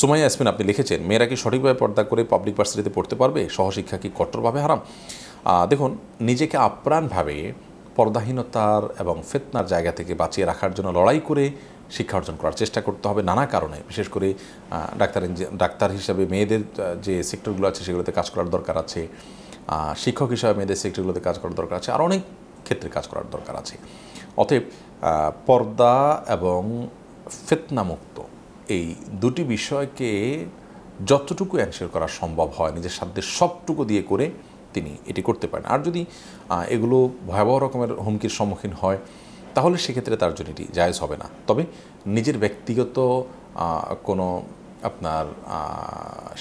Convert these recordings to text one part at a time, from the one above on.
সুমাইয়া ইয়াসমিন আপনি লিখেছেন মেয়েরা কি সঠিকভাবে পর্দা করে পাবলিক ভার্সিটিতে পড়তে পারবে সহশিক্ষা কি কঠোরভাবে হারাম দেখুন নিজেকে আপ্রাণভাবে পর্দাহীনতার এবং ফেতনার জায়গা থেকে বাঁচিয়ে রাখার জন্য লড়াই করে শিক্ষা অর্জন করার চেষ্টা করতে হবে নানা কারণে বিশেষ করে ডাক্তার ডাক্তার হিসাবে মেয়েদের যে সেক্টরগুলো আছে সেগুলোতে কাজ করার দরকার আছে শিক্ষক হিসাবে মেয়েদের সেক্টরগুলোতে কাজ করার দরকার আছে আর অনেক ক্ষেত্রে কাজ করার দরকার আছে অতএব পর্দা এবং ফেতনামুক্ত এই দুটি বিষয়কে যতটুকু অ্যান্সার করা সম্ভব হয় নিজের সাধ্যের সবটুকু দিয়ে করে তিনি এটি করতে পারেন আর যদি এগুলো ভয়াবহ রকমের হুমকির সম্মুখীন হয় তাহলে সেক্ষেত্রে তার জন্য এটি জায়জ হবে না তবে নিজের ব্যক্তিগত কোনো আপনার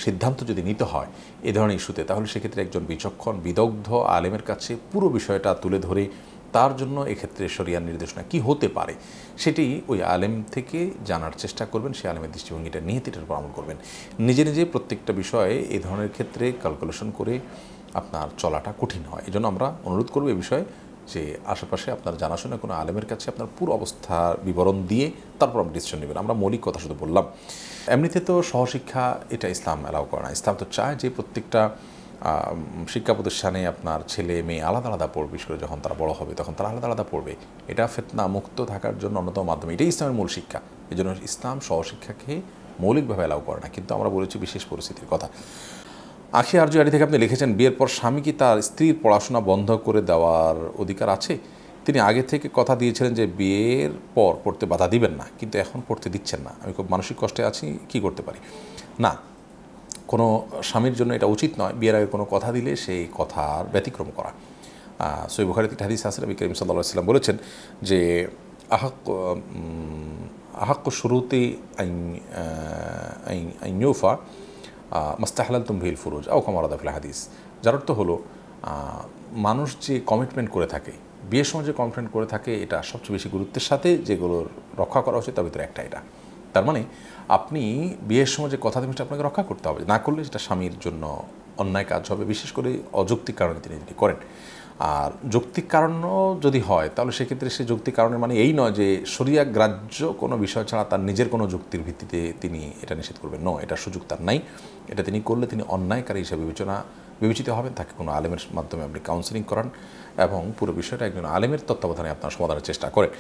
সিদ্ধান্ত যদি নিতে হয় এ ধরনের ইস্যুতে তাহলে সেক্ষেত্রে একজন বিচক্ষণ বিদগ্ধ আলেমের কাছে পুরো বিষয়টা তুলে ধরে তার জন্য এক্ষেত্রে সরিয়ার নির্দেশনা কি হতে পারে সেটি ওই আলেম থেকে জানার চেষ্টা করবেন সেই আলেমের দৃষ্টিভঙ্গিটা নিয়ে এটার পরামর্শ করবেন নিজে নিজে প্রত্যেকটা বিষয়ে এই ধরনের ক্ষেত্রে ক্যালকুলেশন করে আপনার চলাটা কঠিন হয় এজন্য আমরা অনুরোধ করব এ বিষয়ে যে আশেপাশে আপনার জানাশোনা কোনো আলেমের কাছে আপনার পুরো অবস্থার বিবরণ দিয়ে তারপর আপনি ডিসিশন নেবেন আমরা মৌলিক কথা শুধু বললাম এমনিতে তো সহশিক্ষা এটা ইসলাম অ্যালাউ করে না ইসলাম তো চায় যে প্রত্যেকটা শিক্ষা প্রতিষ্ঠানে আপনার ছেলে মেয়ে আলাদা আলাদা পড়বে বিশেষ করে যখন তারা বড় হবে তখন তারা আলাদা আলাদা পড়বে এটা ফেতনা মুক্ত থাকার জন্য অন্যতম মাধ্যম এটাই ইসলামের মূল শিক্ষা এই জন্য ইসলাম সহশিক্ষাকে মৌলিকভাবে অ্যালাউ করে না কিন্তু আমরা বলেছি বিশেষ পরিস্থিতির কথা আখি আর্য আড়ি থেকে আপনি লিখেছেন বিয়ের পর স্বামী কি তার স্ত্রীর পড়াশোনা বন্ধ করে দেওয়ার অধিকার আছে তিনি আগে থেকে কথা দিয়েছিলেন যে বিয়ের পর পড়তে বাধা দিবেন না কিন্তু এখন পড়তে দিচ্ছেন না আমি খুব মানসিক কষ্টে আছি কি করতে পারি না কোনো স্বামীর জন্য এটা উচিত নয় বিয়ের আগে কোনো কথা দিলে সেই কথার ব্যতিক্রম করা সৈব বুখারিতে হাদিস আসলে বিক্রিম সাল্লাহ সাল্লাম বলেছেন যে আহাক আহাক্য শুরুতে ইউফা মাস্তাহালাল তুমভিল ফুরুজ আও কমারাদাফিল হাদিস যার অর্থ হলো মানুষ যে কমিটমেন্ট করে থাকে বিয়ের সময় যে কমিটমেন্ট করে থাকে এটা সবচেয়ে বেশি গুরুত্বের সাথে যেগুলোর রক্ষা করা উচিত তার ভিতরে একটা এটা তার মানে আপনি বিয়ের সময় যে কথা জিনিসটা আপনাকে রক্ষা করতে হবে না করলে সেটা স্বামীর জন্য অন্যায় কাজ হবে বিশেষ করে অযৌক্তিক কারণে তিনি যদি করেন আর যৌক্তিক কারণও যদি হয় তাহলে সেক্ষেত্রে সে যৌক্তিক কারণের মানে এই নয় যে সরিয়া গ্রাহ্য কোনো বিষয় ছাড়া তার নিজের কোনো যুক্তির ভিত্তিতে তিনি এটা নিষেধ করবেন ন এটা সুযোগ তার নাই এটা তিনি করলে তিনি অন্যায়কারী হিসেবে বিবেচনা বিবেচিত হবেন তাকে কোনো আলেমের মাধ্যমে আপনি কাউন্সিলিং করান এবং পুরো বিষয়টা একজন আলেমের তত্ত্বাবধানে আপনার সমাধানের চেষ্টা করেন